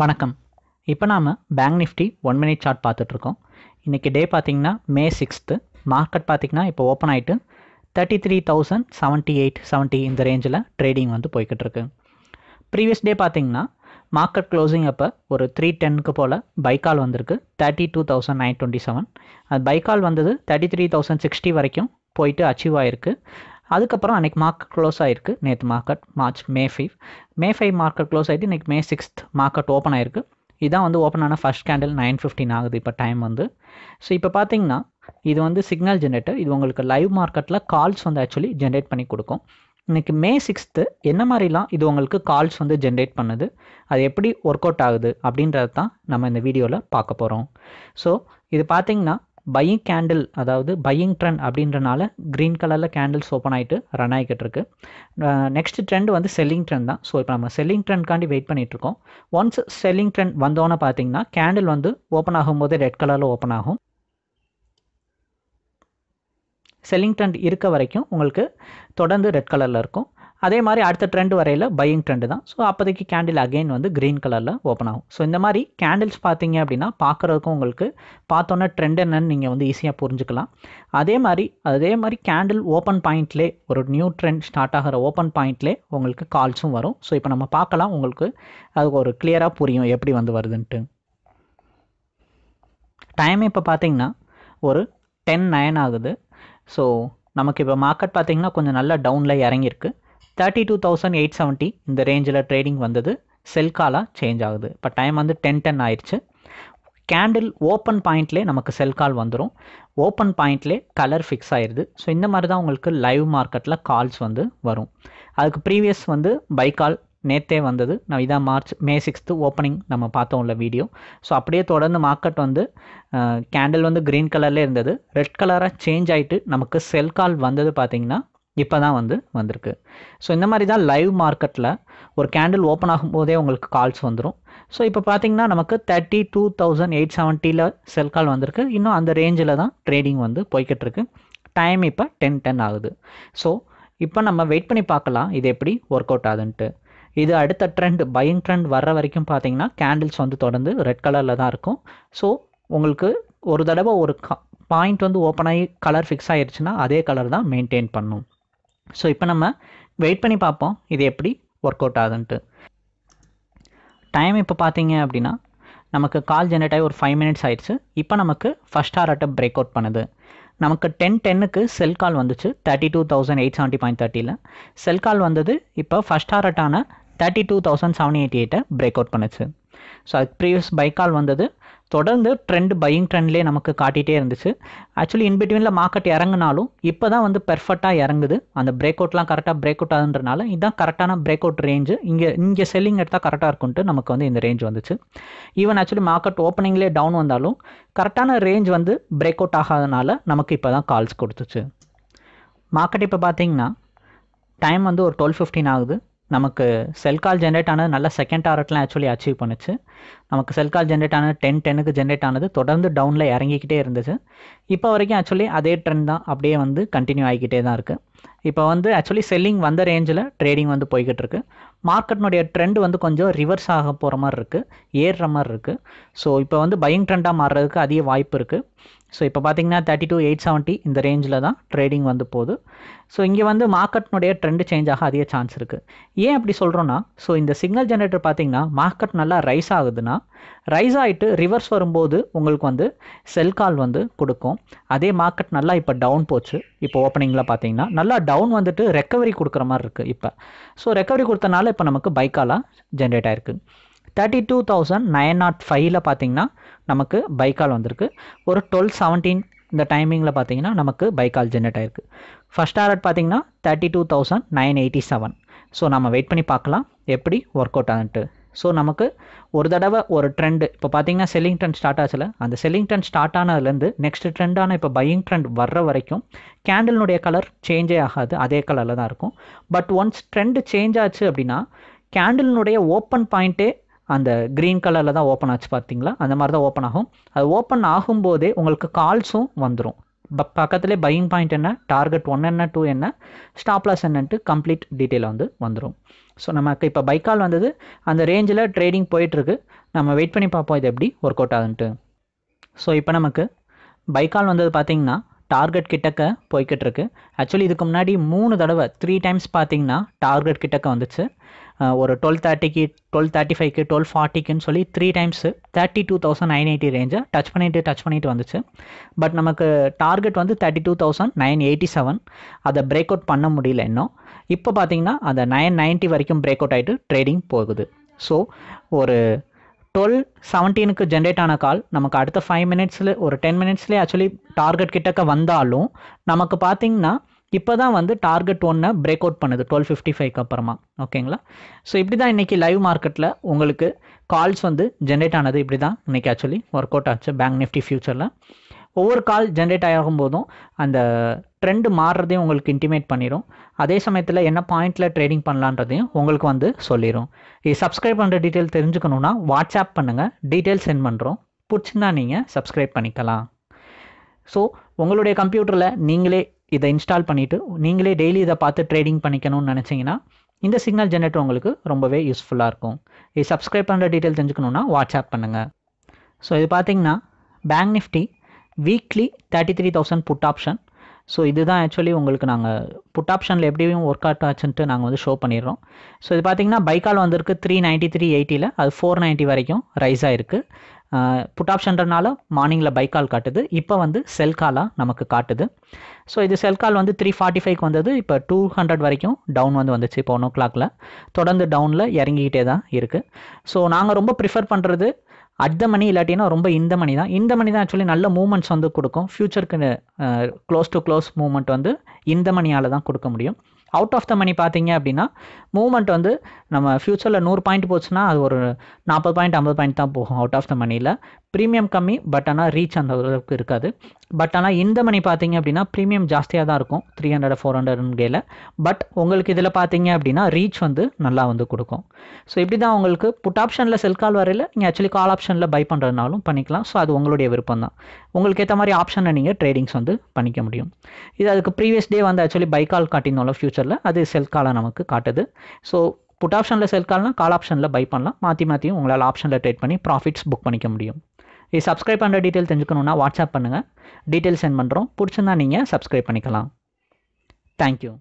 வணக்கம் இப்போ நாம் bank Nifty one minute chart பார்த்துட்ருக்கோம் இன்றைக்கி டே பார்த்திங்கன்னா மே சிக்ஸ்த்து மார்க்கெட் பார்த்திங்கன்னா இப்போ ஓப்பன் ஆகிட்டு thirty three thousand seventy eight seventy இந்த ரேஞ்சில் ட்ரேடிங் வந்து போய்கிட்டு இருக்கு ப்ரீவியஸ் டே பார்த்திங்கன்னா மார்க்கெட் க்ளோசிங் அப்போ ஒரு த்ரீ டென்னுக்கு போல் பைக்கால் வந்திருக்கு thirty two thousand nine twenty seven அது பைக்கால் வந்தது தேர்ட்டி த்ரீ தௌசண்ட் சிக்ஸ்டி வரைக்கும் போயிட்டு அச்சீவ் ஆகிருக்கு அதுக்கப்புறம் அன்றைக்கி மார்க்கெட் க்ளோஸ் ஆகிருக்கு நேற்று market March May five May five market close ஆகிட்டு இன்றைக்கி மே சிக்ஸ்த் மார்க்கெட் ஓப்பன் ஆயிருக்கு இதான் வந்து ஓப்பன் ஆன ஃபஸ்ட் கேண்டில் நைன் ஃபிஃப்டின் ஆகுது இப்போ டைம் வந்து ஸோ இப்போ பார்த்தீங்கன்னா இது வந்து சிக்னல் ஜென்ரேட்டர் இது உங்களுக்கு லைவ் மார்க்கெட்டில் கால்ஸ் வந்து ஆக்சுவலி ஜென்ரேட் பண்ணி கொடுக்கும் இன்றைக்கி மே சிக்ஸ்த்து என்ன மாதிரிலாம் இது உங்களுக்கு கால்ஸ் வந்து ஜென்ரேட் பண்ணுது அது எப்படி ஒர்க் அவுட் ஆகுது அப்படின்றது தான் நம்ம இந்த வீடியோவில் பார்க்க போகிறோம் ஸோ இது பார்த்திங்கன்னா பையிங் கேண்டில் அதாவது பையிங் ட்ரெண்ட் அப்படின்றனால க்ரீன் கலரில் கேண்டில்ஸ் ஓப்பன் ஆகிட்டு ரன் ஆகிக்கிட்டு இருக்கு நெக்ஸ்ட் ட்ரெண்ட் வந்து செல்லிங் ட்ரெண்ட் தான் ஸோ இப்போ நம்ம செல்லிங் ட்ரெண்ட்காண்டி வெயிட் பண்ணிட்டு இருக்கோம் ஒன்ஸ் செல்லிங் ட்ரெண்ட் வந்தோன்னே பார்த்தீங்கன்னா கேண்டில் வந்து ஓப்பன் ஆகும்போது ரெட் கலரில் ஓப்பன் ஆகும் செல்லிங் ட்ரெண்ட் இருக்க வரைக்கும் உங்களுக்கு தொடர்ந்து ரெட் கலரில் இருக்கும் அதே மாதிரி அடுத்த ட்ரெண்ட் வரையில் பையிங் ட்ரெண்டு தான் ஸோ அப்போதைக்கு கேண்டில் அகெயின் வந்து க்ரீன் கலரில் ஓப்பன் ஆகும் ஸோ இந்த மாதிரி கேண்டில்ஸ் பார்த்தீங்க அப்படின்னா பார்க்குறதுக்கும் உங்களுக்கு பார்த்தோன்னே ட்ரெண்ட் என்னன்னு நீங்கள் வந்து ஈஸியாக புரிஞ்சுக்கலாம் அதே மாதிரி அதே மாதிரி கேண்டில் ஓப்பன் பாயிண்ட்லே ஒரு நியூ ட்ரெண்ட் ஸ்டார்ட் ஆகிற ஓப்பன் பாயிண்ட்லே உங்களுக்கு கால்ஸும் வரும் ஸோ இப்போ நம்ம பார்க்கலாம் உங்களுக்கு அது ஒரு கிளியராக புரியும் எப்படி வந்து வருதுன்ட்டு டைம் இப்போ பார்த்தீங்கன்னா ஒரு டென் நைன் ஆகுது ஸோ நமக்கு இப்போ மார்க்கெட் பார்த்தீங்கன்னா கொஞ்சம் நல்லா டவுனில் இறங்கியிருக்கு thirty two thousand eight seventy இந்த ரேஞ்சில் ட்ரேடிங் வந்தது செல் காலாக சேஞ்ச் ஆகுது இப்போ டைம் வந்து டென் டென் ஆயிடுச்சு கேண்டில் ஓப்பன் பாயிண்ட்லேயே நமக்கு செல் கால் வந்துடும் ஓப்பன் பாயிண்ட்லேயே கலர் ஃபிக்ஸ் ஆயிடுது ஸோ இந்த மாதிரி தான் உங்களுக்கு லைவ் மார்க்கெட்டில் கால்ஸ் வந்து வரும் அதுக்கு ப்ரீவியஸ் வந்து பை கால் நேற்றே வந்தது நான் இதான் மார்ச் மே சிக்ஸ்த்து ஓப்பனிங் நம்ம பார்த்தோம் உள்ள வீடியோ ஸோ அப்படியே தொடர்ந்து மார்க்கெட் வந்து கேண்டில் வந்து க்ரீன் கலரில் இருந்தது ரெட் கலராக சேஞ்ச் ஆகிட்டு நமக்கு செல் கால் வந்தது பார்த்திங்கன்னா இப்போ தான் வந்து வந்திருக்கு ஸோ இந்த மாதிரி தான் லைவ் மார்க்கெட்டில் ஒரு கேண்டில் ஓப்பன் ஆகும்போதே உங்களுக்கு கால்ஸ் வந்துடும் ஸோ இப்போ பார்த்தீங்கன்னா நமக்கு தேர்ட்டி டூ தௌசண்ட் எயிட் செவன்ட்டியில் செல் கால் வந்திருக்கு இன்னும் அந்த ரேஞ்சில் தான் ட்ரேடிங் வந்து போய்கிட்டு இருக்கு டைம் இப்போ டென் டென் ஆகுது ஸோ இப்போ நம்ம வெயிட் பண்ணி பார்க்கலாம் இது எப்படி ஒர்க் அவுட் ஆகுதுன்ட்டு இது அடுத்த ட்ரெண்ட் பையிங் ட்ரெண்ட் வர்ற வரைக்கும் பார்த்தீங்கன்னா கேண்டில்ஸ் வந்து தொடர்ந்து ரெட் கலரில் தான் இருக்கும் ஸோ உங்களுக்கு ஒரு தடவை ஒரு பாயிண்ட் வந்து ஓப்பன் ஆகி கலர் ஃபிக்ஸ் ஆகிருச்சுன்னா அதே கலர் தான் மெயின்டைன் பண்ணும் ஸோ இப்போ நம்ம வெயிட் பண்ணி பார்ப்போம் இது எப்படி ஒர்க் அவுட் ஆகுதுன்ட்டு டைம் இப்போ பார்த்தீங்க அப்படின்னா நமக்கு கால் ஜென்ரேட் ஆகி ஒரு ஃபைவ் மினிட்ஸ் ஆயிடுச்சு இப்போ நமக்கு ஃபஸ்ட் ஹார் பிரேக் அவுட் பண்ணுது நமக்கு டென் டென்னுக்கு செல் கால் வந்துச்சு thirty two thousand eight seventy point தேர்ட்டியில் செல் கால் வந்தது இப்போ ஃபஸ்ட் ஹார் அட்டான thirty two thousand seven eighty எயிட்டை பிரேக் அவுட் பண்ணுச்சு ஸோ அதுக்கு ப்ரீவியஸ் பைக் கால் வந்தது தொடர்ந்து ட்ரெண்ட் பையிங் ட்ரெண்ட்லேயே நமக்கு காட்டிகிட்டே இருந்துச்சு ஆக்சுவலி இன்பிட்வீனில் மார்க்கெட் இறங்கினாலும் இப்போ தான் வந்து பெர்ஃபெக்டாக இறங்குது அந்த பிரேக் அவுட்லாம் கரெக்டாக பிரேக் அவுட் ஆகுன்றனால இதுதான் கரெக்டான பிரேக் அவுட் ரேஞ்சு இங்கே இங்கே செல்லிங் எடுத்தால் கரெக்டாக இருக்கும்ட்டு நமக்கு வந்து இந்த ரேஞ்ச் வந்துச்சு ஈவன் ஆக்சுவலி மார்க்கெட் ஓப்பனிங்லேயே டவுன் வந்தாலும் கரெக்டான ரேஞ்ச் வந்து பிரேக் அவுட் ஆகாதனால நமக்கு இப்போ தான் கால்ஸ் கொடுத்துச்சு மார்க்கெட் இப்போ பார்த்தீங்கன்னா டைம் வந்து ஒரு டுவெல் ஃபிஃப்டின் ஆகுது நமக்கு செல் கால் ஜென்ரேட் ஆனது நல்ல செகண்ட் டாரட்லாம் ஆக்சுவலி அச்சீவ் பண்ணுச்சு நமக்கு செல் கால் ஜென்ரேட் ஆனது டென் டெனுக்கு ஜென்ரேட் ஆனது தொடர்ந்து டவுனில் இறங்கிக்கிட்டே இருந்துச்சு இப்போ வரைக்கும் ஆக்சுவலி அதே ட்ரெண்ட் தான் அப்படியே வந்து கண்டினியூ ஆகிக்கிட்டே தான் இருக்குது இப்போ வந்து ஆக்சுவலி செல்லிங் வந்த ரேஞ்சில் ட்ரேடிங் வந்து போய்கிட்டு இருக்கு மார்க்கெட்னுடைய ட்ரெண்ட் வந்து கொஞ்சம் ரிவர்ஸ் ஆக போகிற மாதிரி இருக்குது ஏறுற மாதிரி இருக்குது ஸோ இப்போ வந்து பையிங் ட்ரெண்டாக மாறுறதுக்கு அதிக வாய்ப்பு இருக்குது ஸோ இப்போ பார்த்தீங்கன்னா தேர்ட்டி டூ எயிட் செவன்ட்டி இந்த ரேஞ்சில் தான் ட்ரேடிங் வந்து போகுது ஸோ இங்கே வந்து மார்க்கெட்னுடைய ட்ரெண்ட் சேஞ்ச் ஆக அதிக சான்ஸ் இருக்குது ஏன் அப்படி சொல்கிறோன்னா ஸோ இந்த சிக்னல் ஜென்ரேட்டர் பார்த்தீங்கன்னா மார்க்கெட் நல்லா ரைஸ் ஆகுதுன்னா ரைஸ் ஆகிட்டு ரிவர்ஸ் வரும்போது உங்களுக்கு வந்து செல் கால் வந்து கொடுக்கும் அதே மார்க்கெட் நல்லா இப்போ டவுன் போச்சு இப்போ ஓப்பனிங்கில் பார்த்தீங்கன்னா நல்லா டவுன் வந்துட்டு ரெக்கவரி கொடுக்குற மாதிரி இருக்குது இப்போ ஸோ ரெக்கவரி கொடுத்தனால இப்போ நமக்கு பைக்காலாக ஜென்ரேட் ஆயிருக்கு thirty two thousand nine naught ஃபைவ்ல பார்த்தீங்கன்னா நமக்கு பைக்கால் வந்திருக்கு ஒரு டுவெல் செவன்டீன் இந்த டைமிங்கில் பார்த்தீங்கன்னா நமக்கு பைக்கால் ஜென்ரேட் ஆயிருக்கு ஃபஸ்ட் ஆர்ட் பார்த்தீங்கன்னா thirty two thousand nine eighty seven so நம்ம வெயிட் பண்ணி பார்க்கலாம் எப்படி ஒர்க் அவுட் ஆகுன்ட்டு ஸோ நமக்கு ஒரு தடவை ஒரு ட்ரெண்டு இப்போ பார்த்தீங்கன்னா செல்லிங் ட்ரெண்ட் ஸ்டார்ட் ஆச்சுல அந்த செல்லிங் ட்ரெண்ட் ஸ்டார்ட் ஆனதுலேருந்து நெக்ஸ்ட் ட்ரெண்டான இப்போ பையிங் ட்ரெண்ட் வர்ற வரைக்கும் கேண்டலினுடைய கலர் சேஞ்சே ஆகாது அதே கலரில் தான் இருக்கும் பட் ஒன்ஸ் ட்ரெண்டு சேஞ்ச் ஆச்சு அப்படின்னா கேண்டலினுடைய ஓப்பன் பாயிண்ட்டே அந்த க்ரீன் கலரில் தான் ஓப்பன் ஆச்சு பார்த்தீங்களா அந்த மாதிரி தான் ஓப்பன் ஆகும் அது ஓப்பன் ஆகும்போதே உங்களுக்கு கால்ஸும் வந்துடும் ப பக்கத்துலேயே பையிங் பாயிண்ட் என்ன டார்கெட் ஒன் என்ன டூ என்ன ஸ்டாப்லாஸ் என்னன்ட்டு கம்ப்ளீட் டீட்டெயில் வந்து வந்துடும் ஸோ நமக்கு இப்போ பைக்கால் வந்தது அந்த ரேஞ்சில் ட்ரேடிங் போயிட்டுருக்கு நம்ம வெயிட் பண்ணி பார்ப்போம் இது எப்படி ஒர்க் அவுட் ஆகுன்ட்டு ஸோ இப்போ நமக்கு பைக்கால் வந்தது பார்த்திங்கன்னா டார்கெட் கிட்டக்க போய்கிட்டு இருக்கு ஆக்சுவலி இதுக்கு முன்னாடி மூணு தடவை த்ரீ டைம்ஸ் பார்த்தீங்கன்னா டார்கெட் கிட்டக்க வந்துச்சு ஒரு டுவெல் தேர்ட்டிக்கு டுவெல் தேர்ட்டி ஃபைவ்க்கு டுவெல் ஃபார்ட்டிக்குன்னு சொல்லி three times thirty two thousand nine eighty ரேஞ்சை டச் பண்ணிட்டு டச் பண்ணிட்டு வந்துச்சு பட் நமக்கு டார்கெட் வந்து thirty two thousand nine eighty seven அதை பிரேக் அவுட் பண்ண முடியல இன்னும் இப்போ பார்த்தீங்கன்னா அந்த நைன் நைன்ட்டி வரைக்கும் பிரேக் அவுட் ஆகிட்டு ட்ரேடிங் போகுது ஸோ ஒரு டுவெல் செவன்டீனுக்கு ஜென்ரேட் ஆன கால் நமக்கு அடுத்த ஃபைவ் மினிட்ஸில் ஒரு டென் மினிட்ஸ்லேயே ஆக்சுவலி டார்கெட் கிட்டக்க வந்தாலும் நமக்கு பார்த்தீங்கன்னா இப்போ தான் வந்து டார்கெட் ஒன்றை பிரேக் அவுட் பண்ணுது டுவெல் ஃபிஃப்டி ஃபைவ்க்கு அப்புறமா ஓகேங்களா ஸோ இப்படி தான் இன்றைக்கி லைவ் மார்க்கெட்டில் உங்களுக்கு கால்ஸ் வந்து ஜென்ரேட் ஆனது இப்படி தான் இன்றைக்கி ஆக்சுவலி ஒர்க் அவுட் ஆச்சு பேங்க் நிஃப்டி ஃபியூச்சரில் ஒவ்வொரு கால் ஜென்ரேட் ஆகும் போதும் அந்த ட்ரெண்டு மாறுறதையும் உங்களுக்கு இன்டிமேட் பண்ணிடும் அதே சமயத்தில் என்ன பாயிண்டில் ட்ரேடிங் பண்ணலான்றதையும் உங்களுக்கு வந்து சொல்லிடும் இது சப்ஸ்கிரைப் பண்ணுற டீட்டெயில் தெரிஞ்சுக்கணுன்னா வாட்ஸ்அப் பண்ணுங்கள் டீட்டெயில் சென்ட் பண்ணுறோம் பிடிச்சிருந்தா நீங்கள் சப்ஸ்கிரைப் பண்ணிக்கலாம் ஸோ உங்களுடைய கம்ப்யூட்டரில் நீங்களே இதை இன்ஸ்டால் பண்ணிவிட்டு நீங்களே டெய்லி இதை பார்த்து ட்ரேடிங் பண்ணிக்கணும்னு நினச்சிங்கன்னா இந்த சிக்னல் ஜென்ரேட்டர் உங்களுக்கு ரொம்பவே யூஸ்ஃபுல்லாக இருக்கும் இது சப்ஸ்கிரைப் பண்ணுற டீட்டெயில் தெரிஞ்சுக்கணுன்னா வாட்ஸ்அப் பண்ணுங்கள் ஸோ இது பார்த்தீங்கன்னா bank Nifty weekly thirty three thousand put option so இதுதான் ஆக்சுவலி உங்களுக்கு நாங்கள் புட் ஆப்ஷனில் எப்படியும் ஒர்க் அவுட் ஆச்சுன்ட்டு நாங்கள் வந்து ஷோ பண்ணிடுறோம் ஸோ இது பார்த்தீங்கன்னா பைக்கால் வந்திருக்கு த்ரீ நைன்ட்டி த்ரீ எயிட்டியில் அது ஃபோர் நைன்ட்டி வரைக்கும் ரைஸ் ஆகிருக்கு புட் ஆப்ஷன்றனால மார்னிங்கில் பைக்கால் காட்டுது இப்போ வந்து செல் காலாக நமக்கு காட்டுது ஸோ இது செல் கால் வந்து த்ரீ ஃபார்ட்டி ஃபைவ்க்கு வந்தது இப்போ டூ ஹண்ட்ரட் வரைக்கும் டவுன் வந்து வந்துச்சு இப்போ ஒன் ஓ கிளாக்கில் தொடர்ந்து டவுனில் இறங்கிக்கிட்டே தான் இருக்குது ஸோ நாங்கள் ரொம்ப ப்ரிஃபர் பண்ணுறது அட் மணி இல்லாட்டினா ரொம்ப இந்த மணி தான் இந்த மணி தான் ஆக்சுவலி நல்ல மூமெண்ட்ஸ் வந்து கொடுக்கும் ஃபியூச்சருக்கு க்ளோஸ் டு க்ளோஸ் மூமெண்ட் வந்து இந்த மணியால் தான் கொடுக்க முடியும் அவுட் ஆஃப் த மணி பார்த்தீங்க அப்படின்னா மூமெண்ட் வந்து நம்ம ஃப்யூச்சரில் நூறு பாயிண்ட் போச்சுன்னா அது ஒரு நாற்பது பாயிண்ட் ஐம்பது பாயிண்ட் தான் போகும் அவுட் ஆஃப் த மணியில் ப்ரீமியம் கம்மி பட் ஆனால் ரீச் அந்த அளவுக்கு இருக்காது பட் ஆனால் இந்த மணி பார்த்தீங்க அப்படின்னா ப்ரீமியம் ஜாஸ்தியாக தான் இருக்கும் த்ரீ ஹண்ட்ரட் ஃபோர் ஹண்ட்ரட்கேல பட் உங்களுக்கு இதில் பார்த்தீங்க அப்படின்னா ரீச் வந்து நல்லா வந்து கொடுக்கும் ஸோ இப்படி தான் உங்களுக்கு புட் ஆப்ஷனில் செல் கால் வரையில் நீங்கள் ஆக்சுவலி கால் ஆப்ஷனில் பை பண்ணுறதுனாலும் பண்ணிக்கலாம் ஸோ அது உங்களுடைய விருப்பம் தான் உங்களுக்கு ஏற்ற மாதிரி ஆப்ஷனை நீங்கள் ட்ரேடிங்ஸ் வந்து பண்ணிக்க முடியும் இது அதுக்கு ப்ரீவியஸ் டே வந்து ஆக்சுவலி பை கால் காட்டினோம்ல ஃபியூச்சரில் அது செல் காலை நமக்கு காட்டுது ஸோ புட் ஆப்ஷனில் செல் கால்னால் கால் ஆப்ஷனில் பை பண்ணலாம் மாற்றி மாற்றியும் உங்களால் ஆப்ஷனில் ட்ரேட் பண்ணி ப்ராஃபிட்ஸ் புக் பண்ணிக்க முடியும் இது சப்ஸ்கிரைப் பண்ணுற டீட்டெயில் தெரிஞ்சுக்கணுன்னா வாட்ஸ்அப் பண்ணுங்கள் டீட்டெயில் சென்ட் பண்ணுறோம் பிடிச்சிருந்தா நீங்கள் சப்ஸ்கிரைப் பண்ணிக்கலாம் தேங்க்யூ